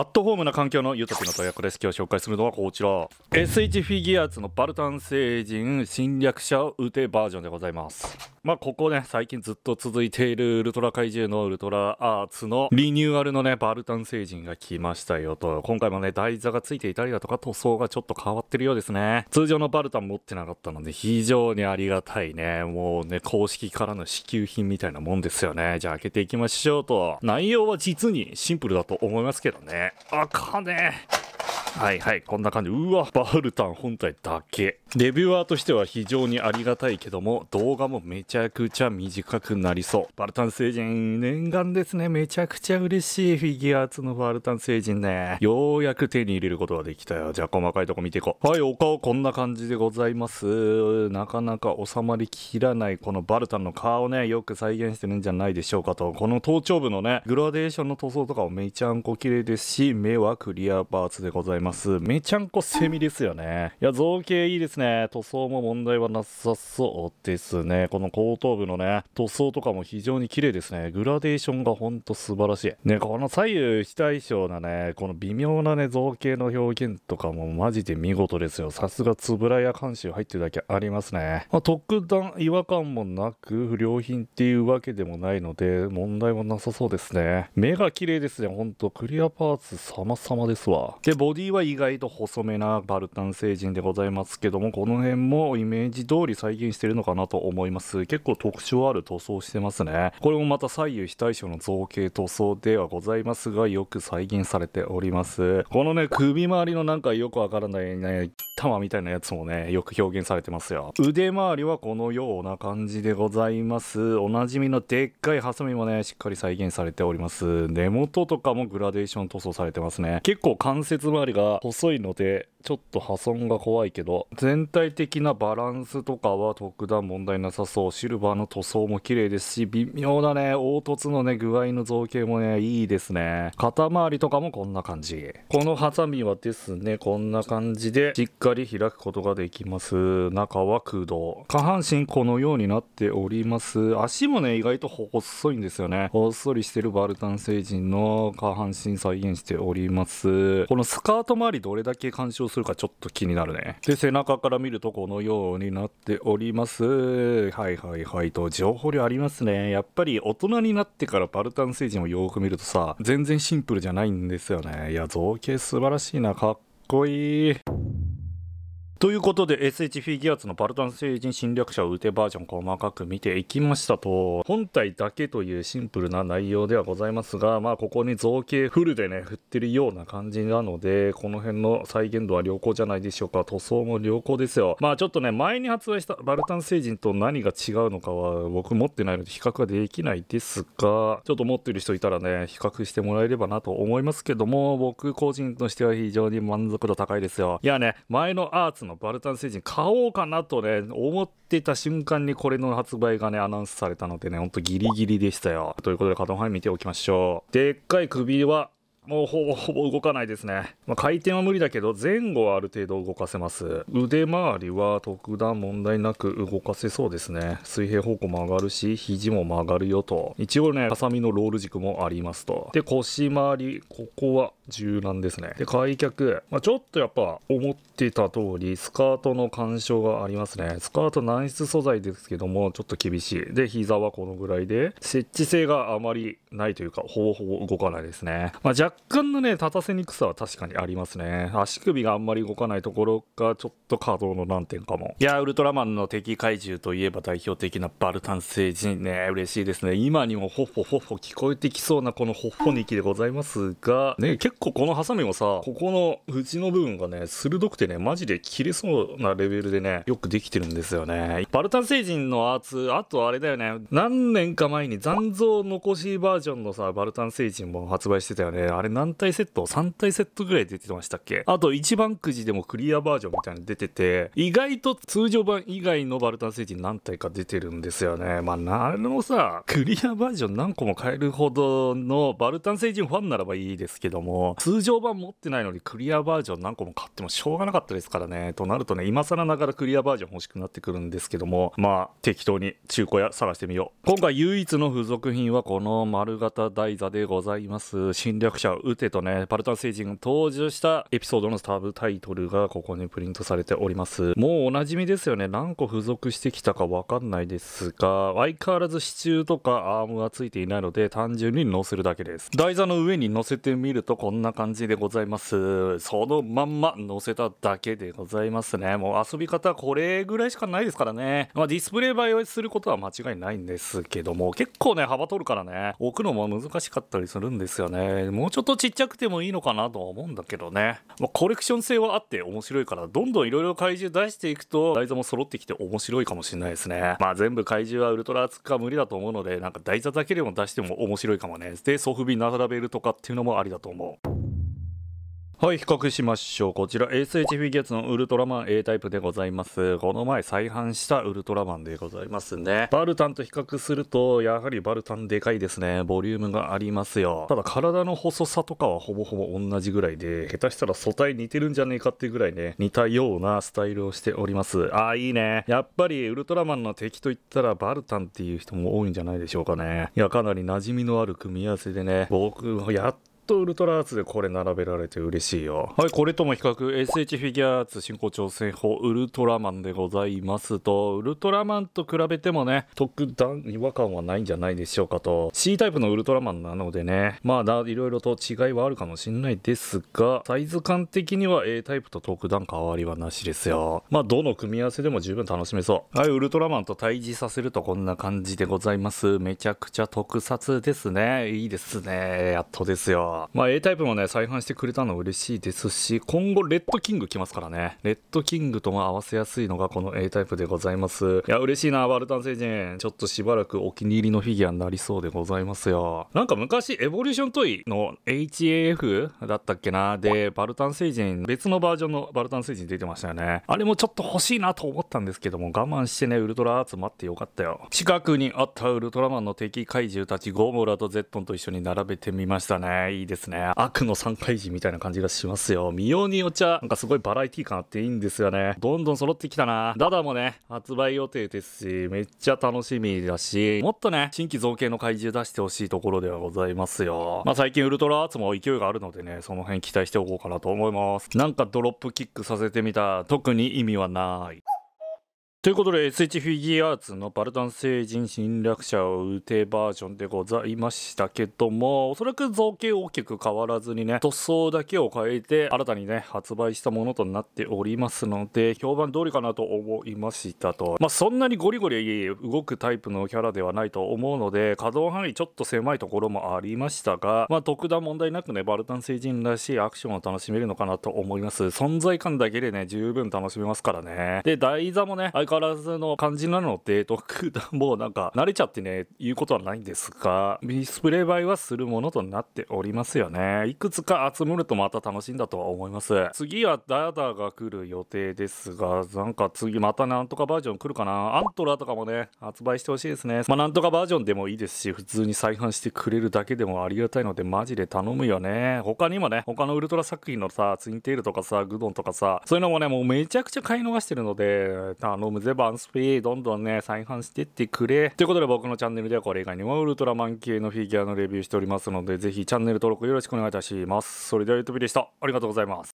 アットホームな環境のゆうたちのレスです今日紹介するのはこちら SH フィギュアーツのバルタン星人侵略者を撃てバージョンでございますまあここね最近ずっと続いているウルトラ怪獣のウルトラアーツのリニューアルのねバルタン星人が来ましたよと今回もね台座がついていたりだとか塗装がちょっと変わってるようですね通常のバルタン持ってなかったので非常にありがたいねもうね公式からの支給品みたいなもんですよねじゃあ開けていきましょうと内容は実にシンプルだと思いますけどねあかねえはいはいこんな感じうわバルタン本体だけレビュアーとしては非常にありがたいけども動画もめちゃくちゃ短くなりそうバルタン星人念願ですねめちゃくちゃ嬉しいフィギュアーツのバルタン星人ねようやく手に入れることができたよじゃあ細かいとこ見ていこうはいお顔こんな感じでございますなかなか収まりきらないこのバルタンの顔をねよく再現してるんじゃないでしょうかとこの頭頂部のねグラデーションの塗装とかもめちゃんこ綺麗ですし目はクリアパーツでございますいます。めちゃんこセミですよね。いや、造形いいですね。塗装も問題はなさそうですね。この後頭部のね、塗装とかも非常に綺麗ですね。グラデーションがほんと素晴らしい。ね、この左右非対称なね、この微妙なね、造形の表現とかもマジで見事ですよ。さすがつぶらや監修入ってるだけありますね。まあ、特段違和感もなく、不良品っていうわけでもないので、問題もなさそうですね。目が綺麗ですね。ほんと、クリアパーツ様々ですわ。で、ボディは意外と細めなバルタン星人でございますけども、この辺もイメージ通り再現してるのかなと思います。結構特徴ある塗装してますね。これもまた左右非対称の造形塗装ではございますが、よく再現されております。このね、首周りのなんかよくわからないね、玉みたいなやつもね、よく表現されてますよ。腕周りはこのような感じでございます。おなじみのでっかいハサミもね、しっかり再現されております。根元とかもグラデーション塗装されてますね。結構関節周りがが細いのでちょっと破損が怖いけど、全体的なバランスとかは特段問題なさそう。シルバーの塗装も綺麗ですし、微妙なね、凹凸のね、具合の造形もね、いいですね。肩周りとかもこんな感じ。このハサミはですね、こんな感じで、しっかり開くことができます。中は空洞。下半身このようになっております。足もね、意外と細いんですよね。ほっそりしてるバルタン星人の下半身再現しております。このスカート周りどれだけ干渉するかちょっと気になるね。で、背中から見るとこのようになっております。はいはいはいと、情報量ありますね。やっぱり大人になってからパルタン星人をよく見るとさ、全然シンプルじゃないんですよね。いや、造形素晴らしいな。かっこいい。ということで s h フィギュアツのバルタン星人侵略者を打てバージョン細かく見ていきましたと本体だけというシンプルな内容ではございますがまあここに造形フルでね振ってるような感じなのでこの辺の再現度は良好じゃないでしょうか塗装も良好ですよまあちょっとね前に発売したバルタン星人と何が違うのかは僕持ってないので比較はできないですがちょっと持ってる人いたらね比較してもらえればなと思いますけども僕個人としては非常に満足度高いですよいやね前のアーツののバルタン星人買おうかなとね、思ってた瞬間にこれの発売がね、アナウンスされたのでね、ほんとギリギリでしたよ。ということで、カトハイ見ておきましょう。でっかい首は、もうほぼほぼ動かないですね。まあ、回転は無理だけど、前後はある程度動かせます。腕周りは特段問題なく動かせそうですね。水平方向も上がるし、肘も曲がるよと。一応ね、ハサミのロール軸もありますと。で、腰周り、ここは柔軟ですね。で、開脚。まあ、ちょっとやっぱ思ってた通り、スカートの干渉がありますね。スカート軟質素材ですけども、ちょっと厳しい。で、膝はこのぐらいで、設置性があまりないというか、ほぼほぼ動かないですね。まあ、若干のね、立たせにくさは確かにありますね。足首があんまり動かないところが、ちょっと稼働の難点かも。いやウルトラマンの敵怪獣といえば代表的なバルタン星人ね、嬉しいですね。今にもほッほほっほ聞こえてきそうなこのホッホニでございますが、ね、結構構このハサミもさ、ここの縁の部分がね、鋭くてね、マジで切れそうなレベルでね、よくできてるんですよね。バルタン星人のアーツ、あとあれだよね、何年か前に残像残しバージョンのさ、バルタン星人も発売してたよね。あれ何体セット ?3 体セットぐらい出てましたっけあと1番くじでもクリアバージョンみたいにの出てて、意外と通常版以外のバルタン星人何体か出てるんですよね。まあ、あもさ、クリアバージョン何個も買えるほどのバルタン星人ファンならばいいですけども、通常版持ってないのにクリアバージョン何個も買ってもしょうがなかったですからね。となるとね、今更ながらクリアバージョン欲しくなってくるんですけども、まあ、適当に中古屋探してみよう。今回唯一の付属品はこの丸型台座でございます。侵略者ウテとね、パルタン星人が登場したエピソードのサブタイトルがここにプリントされております。もうおなじみですよね。何個付属してきたかわかんないですが、相変わらず支柱とかアームはついていないので、単純に乗せるだけです。台座の上に乗せてみると、そんな感じでございます。そのまんま載せただけでございますね。もう遊び方これぐらいしかないですからね。まあ、ディスプレイ映えすることは間違いないんですけども、結構ね、幅取るからね、置くのも難しかったりするんですよね。もうちょっとちっちゃくてもいいのかなとは思うんだけどね。まあ、コレクション性はあって面白いから、どんどん色々怪獣出していくと、台座も揃ってきて面白いかもしれないですね。まあ全部怪獣はウルトラ厚くか無理だと思うので、なんか台座だけでも出しても面白いかもね。で、ソフビ並べるとかっていうのもありだと思う。はい、比較しましょう。こちら、SH フィギュアツのウルトラマン A タイプでございます。この前再販したウルトラマンでございますね。バルタンと比較すると、やはりバルタンでかいですね。ボリュームがありますよ。ただ、体の細さとかはほぼほぼ同じぐらいで、下手したら素体似てるんじゃねえかっていうぐらいね、似たようなスタイルをしております。ああ、いいね。やっぱり、ウルトラマンの敵といったら、バルタンっていう人も多いんじゃないでしょうかね。いや、かなり馴染みのある組み合わせでね、僕、やっとウルトラアーツでこれ並べられて嬉しいよはいこれとも比較 SH フィギュアアーツ進行調整法ウルトラマンでございますとウルトラマンと比べてもね特段違和感はないんじゃないでしょうかと C タイプのウルトラマンなのでねまあいろいろと違いはあるかもしんないですがサイズ感的には A タイプと特段変わりはなしですよまあどの組み合わせでも十分楽しめそうはいウルトラマンと対峙させるとこんな感じでございますめちゃくちゃ特撮ですねいいですねやっとですよまあ、A タイプもね、再販してくれたの嬉しいですし、今後、レッドキング来ますからね。レッドキングとも合わせやすいのがこの A タイプでございます。いや、嬉しいな、バルタン星人。ちょっとしばらくお気に入りのフィギュアになりそうでございますよ。なんか昔、エボリューショントイの HAF だったっけな、で、バルタン星人、別のバージョンのバルタン星人出てましたよね。あれもちょっと欲しいなと思ったんですけども、我慢してね、ウルトラアーツ待ってよかったよ。近くにあったウルトラマンの敵怪獣たち、ゴーモラとゼットンと一緒に並べてみましたね。いいですね。悪の3回時みたいな感じがしますよ。美容にお茶、なんかすごいバラエティ感あっていいんですよね。どんどん揃ってきたな。ダダもね、発売予定ですし、めっちゃ楽しみだし、もっとね、新規造形の怪獣出してほしいところではございますよ。まあ最近ウルトラアーツも勢いがあるのでね、その辺期待しておこうかなと思います。なんかドロップキックさせてみた、特に意味はない。ということで SH フィギュアーツのバルタン星人侵略者を撃てバージョンでございましたけどもおそらく造形大きく変わらずにね塗装だけを変えて新たにね発売したものとなっておりますので評判通りかなと思いましたとまあそんなにゴリゴリ動くタイプのキャラではないと思うので稼働範囲ちょっと狭いところもありましたがまあ特段問題なくねバルタン星人らしいアクションを楽しめるのかなと思います存在感だけでね十分楽しめますからねで台座もね変わらずの感じなので特段もうなんか慣れちゃってねいうことはないんですがデスプレイ映えはするものとなっておりますよねいくつか集めるとまた楽しいんだとは思います次はダダが来る予定ですがなんか次またなんとかバージョン来るかなアントラとかもね発売してほしいですねまあなんとかバージョンでもいいですし普通に再販してくれるだけでもありがたいのでマジで頼むよね他にもね他のウルトラ作品のさツインテールとかさグドンとかさそういうのもねもうめちゃくちゃ買い逃してるので頼むゼバン、スピー、どんどんね、再販してってくれ。ということで僕のチャンネルではこれ以外にもウルトラマン系のフィギュアのレビューしておりますので、ぜひチャンネル登録よろしくお願いいたします。それではゆとびでした。ありがとうございます。